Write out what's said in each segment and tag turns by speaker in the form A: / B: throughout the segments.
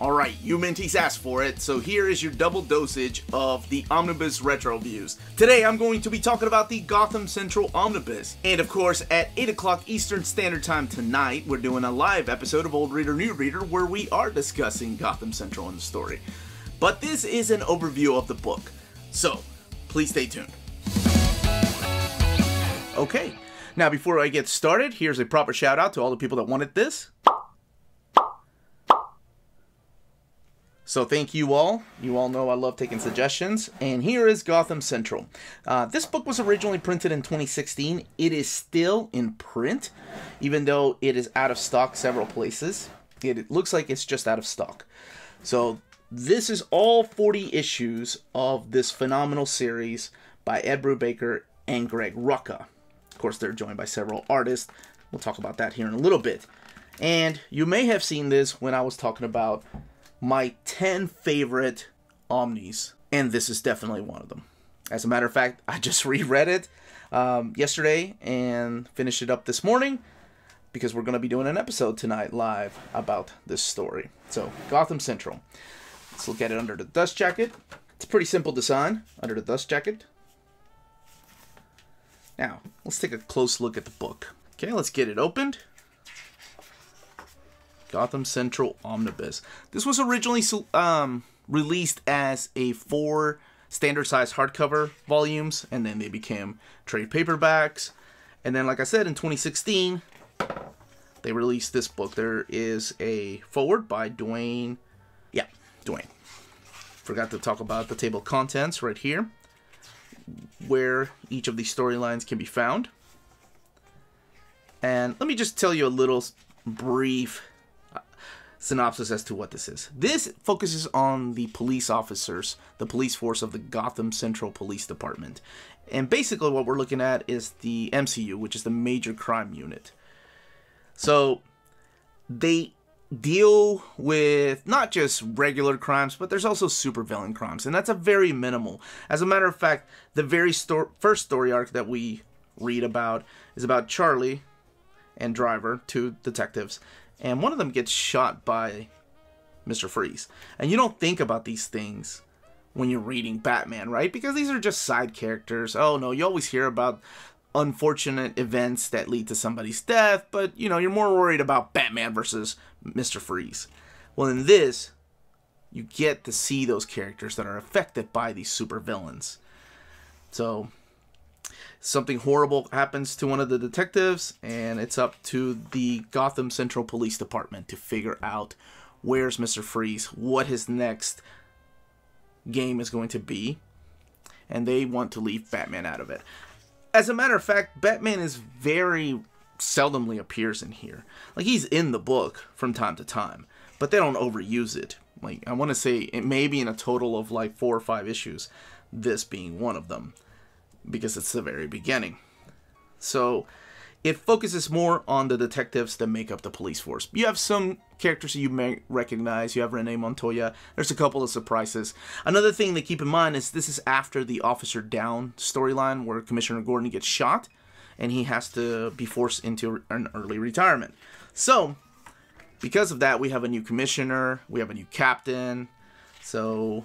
A: Alright, you mentees asked for it, so here is your double dosage of the Omnibus Retro Views. Today I'm going to be talking about the Gotham Central Omnibus, and of course at 8 o'clock Eastern Standard Time tonight, we're doing a live episode of Old Reader New Reader where we are discussing Gotham Central and the story. But this is an overview of the book, so please stay tuned. Okay, now before I get started, here's a proper shout out to all the people that wanted this. So thank you all. You all know I love taking suggestions. And here is Gotham Central. Uh, this book was originally printed in 2016. It is still in print, even though it is out of stock several places. It, it looks like it's just out of stock. So this is all 40 issues of this phenomenal series by Ed Brubaker and Greg Rucka. Of course, they're joined by several artists. We'll talk about that here in a little bit. And you may have seen this when I was talking about my 10 favorite Omnis, and this is definitely one of them. As a matter of fact, I just reread it um, yesterday and finished it up this morning because we're going to be doing an episode tonight live about this story. So, Gotham Central. Let's look at it under the dust jacket. It's a pretty simple design under the dust jacket. Now, let's take a close look at the book. Okay, let's get it opened. Gotham Central Omnibus. This was originally um, released as a four standard size hardcover volumes, and then they became trade paperbacks. And then, like I said, in 2016, they released this book. There is a forward by Dwayne. Yeah, Dwayne. Forgot to talk about the table of contents right here, where each of these storylines can be found. And let me just tell you a little brief synopsis as to what this is. This focuses on the police officers, the police force of the Gotham Central Police Department. And basically what we're looking at is the MCU, which is the major crime unit. So they deal with not just regular crimes, but there's also supervillain crimes, and that's a very minimal. As a matter of fact, the very sto first story arc that we read about is about Charlie and Driver, two detectives, and one of them gets shot by Mr. Freeze. And you don't think about these things when you're reading Batman, right? Because these are just side characters. Oh no, you always hear about unfortunate events that lead to somebody's death, but you know, you're more worried about Batman versus Mr. Freeze. Well, in this, you get to see those characters that are affected by these supervillains. So something horrible happens to one of the detectives, and it's up to the Gotham Central Police Department to figure out where's Mr. Freeze, what his next game is going to be, and they want to leave Batman out of it. As a matter of fact, Batman is very seldomly appears in here. Like he's in the book from time to time, but they don't overuse it. Like I want to say it may be in a total of like four or five issues, this being one of them because it's the very beginning. So it focuses more on the detectives that make up the police force. You have some characters that you may recognize. You have Rene Montoya. There's a couple of surprises. Another thing to keep in mind is this is after the Officer Down storyline where Commissioner Gordon gets shot and he has to be forced into an early retirement. So, because of that, we have a new commissioner, we have a new captain. So,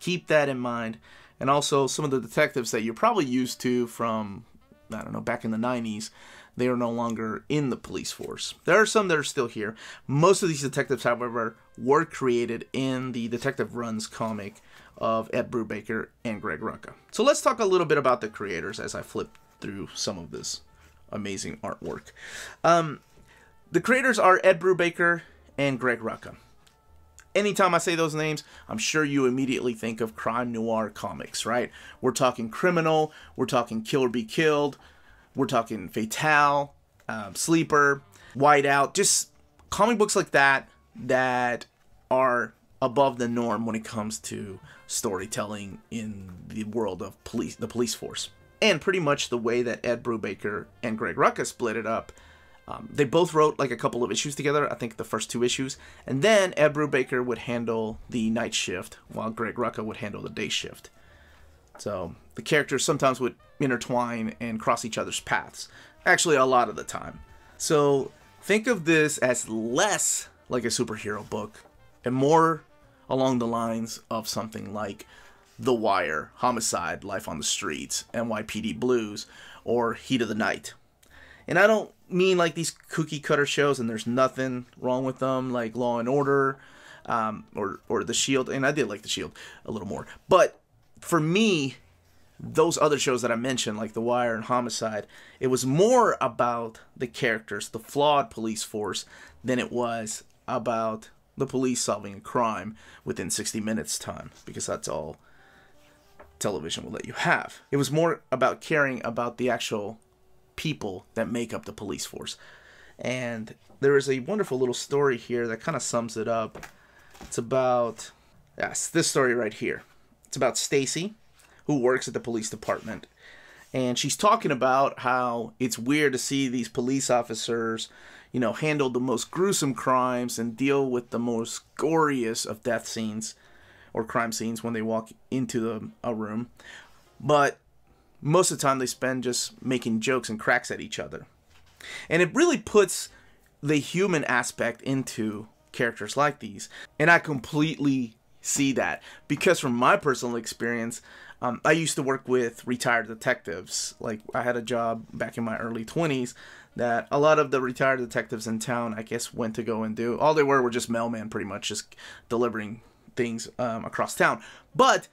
A: keep that in mind and also some of the detectives that you're probably used to from I don't know back in the 90s they are no longer in the police force. There are some that are still here. Most of these detectives, however, were created in the Detective Runs comic of Ed Brubaker and Greg Rucka. So let's talk a little bit about the creators as I flip through some of this amazing artwork. Um, the creators are Ed Brubaker and Greg Rucka. Anytime I say those names, I'm sure you immediately think of crime noir comics, right? We're talking Criminal, we're talking Kill or Be Killed, we're talking Fatale, um, Sleeper, Whiteout, just comic books like that that are above the norm when it comes to storytelling in the world of police, the police force. And pretty much the way that Ed Brubaker and Greg Rucka split it up um, they both wrote like a couple of issues together, I think the first two issues, and then Ed Brubaker would handle the night shift while Greg Rucka would handle the day shift. So the characters sometimes would intertwine and cross each other's paths, actually, a lot of the time. So think of this as less like a superhero book and more along the lines of something like The Wire, Homicide, Life on the Streets, NYPD Blues, or Heat of the Night. And I don't mean like these cookie cutter shows, and there's nothing wrong with them, like Law and Order, um, or or The Shield. And I did like The Shield a little more, but for me, those other shows that I mentioned, like The Wire and Homicide, it was more about the characters, the flawed police force, than it was about the police solving a crime within 60 minutes time because that's all television will let you have. It was more about caring about the actual people that make up the police force. And there is a wonderful little story here that kind of sums it up. It's about yes, this story right here. It's about Stacy, who works at the police department. And she's talking about how it's weird to see these police officers, you know, handle the most gruesome crimes and deal with the most goriest of death scenes or crime scenes when they walk into the, a room. But most of the time they spend just making jokes and cracks at each other. And it really puts the human aspect into characters like these. And I completely see that because from my personal experience, um, I used to work with retired detectives. Like I had a job back in my early 20s that a lot of the retired detectives in town, I guess, went to go and do. All they were were just mailman, pretty much, just delivering things um, across town. But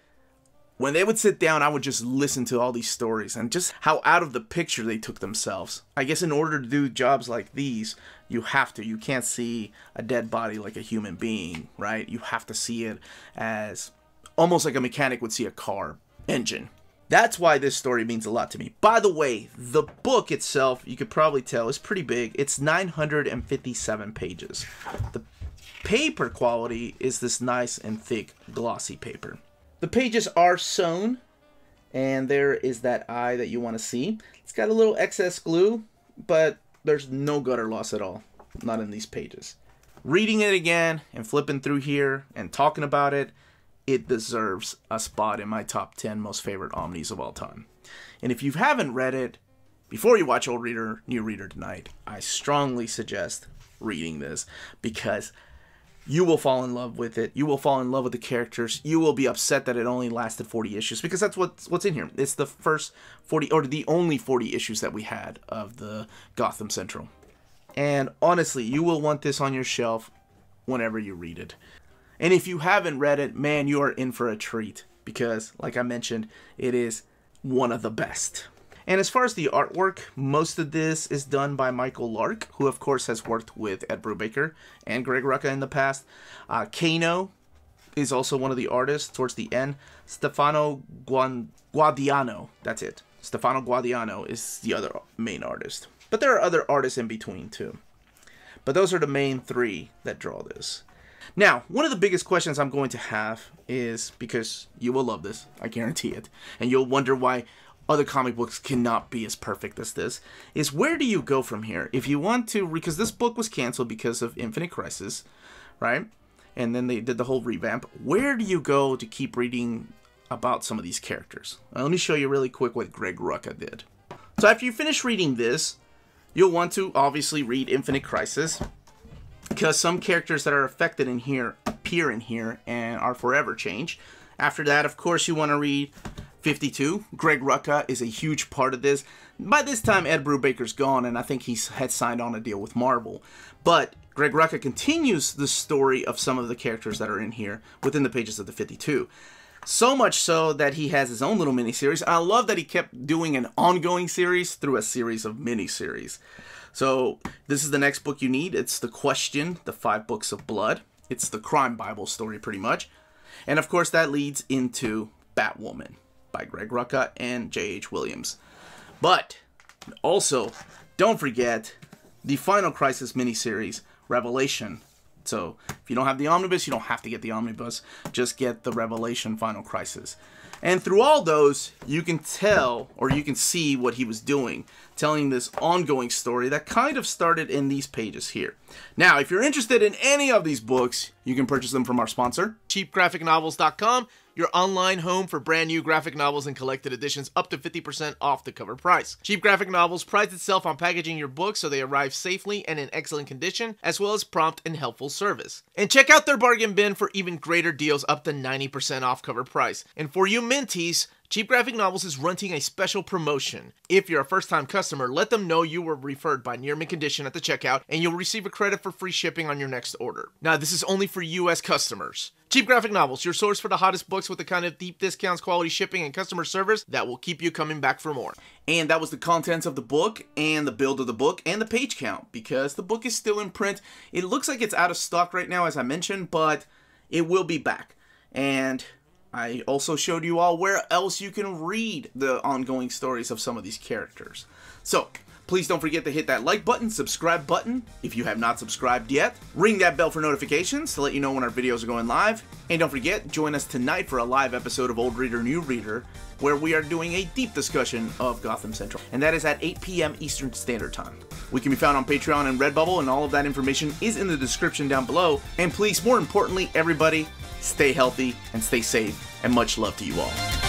A: when they would sit down, I would just listen to all these stories and just how out of the picture they took themselves. I guess in order to do jobs like these, you have to. You can't see a dead body like a human being, right? You have to see it as almost like a mechanic would see a car engine. That's why this story means a lot to me. By the way, the book itself, you could probably tell, is pretty big. It's 957 pages. The paper quality is this nice and thick glossy paper. The pages are sewn, and there is that eye that you want to see. It's got a little excess glue, but there's no gutter loss at all. Not in these pages. Reading it again and flipping through here and talking about it, it deserves a spot in my top 10 most favorite omnis of all time. And if you haven't read it, before you watch Old Reader, New Reader tonight, I strongly suggest reading this because you will fall in love with it. You will fall in love with the characters. You will be upset that it only lasted 40 issues because that's what's what's in here. It's the first 40 or the only 40 issues that we had of the Gotham Central. And honestly, you will want this on your shelf whenever you read it. And if you haven't read it, man, you are in for a treat because like I mentioned, it is one of the best. And as far as the artwork, most of this is done by Michael Lark, who of course has worked with Ed Brubaker and Greg Rucka in the past. Uh, Kano is also one of the artists towards the end. Stefano Guan- Guadiano, that's it. Stefano Guadiano is the other main artist. But there are other artists in between too. But those are the main three that draw this. Now, one of the biggest questions I'm going to have is because you will love this, I guarantee it, and you'll wonder why other comic books cannot be as perfect as this is where do you go from here if you want to because this book was canceled because of infinite crisis right and then they did the whole revamp where do you go to keep reading about some of these characters let me show you really quick what greg rucka did so after you finish reading this you'll want to obviously read infinite crisis because some characters that are affected in here appear in here and are forever changed after that of course you want to read 52. Greg Rucka is a huge part of this. By this time, Ed Brubaker's gone, and I think he had signed on a deal with Marvel. But Greg Rucka continues the story of some of the characters that are in here within the pages of the 52. So much so that he has his own little miniseries. I love that he kept doing an ongoing series through a series of miniseries. So this is the next book you need. It's The Question, The Five Books of Blood. It's the crime Bible story, pretty much. And of course, that leads into Batwoman by Greg Rucka and J.H. Williams. But also, don't forget the Final Crisis miniseries, Revelation. So if you don't have the omnibus, you don't have to get the omnibus. Just get the Revelation Final Crisis. And through all those, you can tell or you can see what he was doing, telling this ongoing story that kind of started in these pages here. Now, if you're interested in any of these books, you can purchase them from our sponsor, cheapgraphicnovels.com your online home for brand new graphic novels and collected editions up to 50% off the cover price. Cheap Graphic Novels prides itself on packaging your books so they arrive safely and in excellent condition, as well as prompt and helpful service. And check out their bargain bin for even greater deals up to 90% off cover price. And for you mentees, Cheap Graphic Novels is running a special promotion. If you're a first time customer, let them know you were referred by Near Mint Condition at the checkout, and you'll receive a credit for free shipping on your next order. Now, this is only for US customers. Cheap Graphic Novels, your source for the hottest books with the kind of deep discounts, quality shipping, and customer service that will keep you coming back for more. And that was the contents of the book, and the build of the book, and the page count, because the book is still in print. It looks like it's out of stock right now, as I mentioned, but it will be back. And I also showed you all where else you can read the ongoing stories of some of these characters. So, Please don't forget to hit that like button, subscribe button if you have not subscribed yet. Ring that bell for notifications to let you know when our videos are going live. And don't forget, join us tonight for a live episode of Old Reader New Reader where we are doing a deep discussion of Gotham Central. And that is at 8 p.m. Eastern Standard Time. We can be found on Patreon and Redbubble, and all of that information is in the description down below. And please, more importantly, everybody, stay healthy and stay safe, and much love to you all.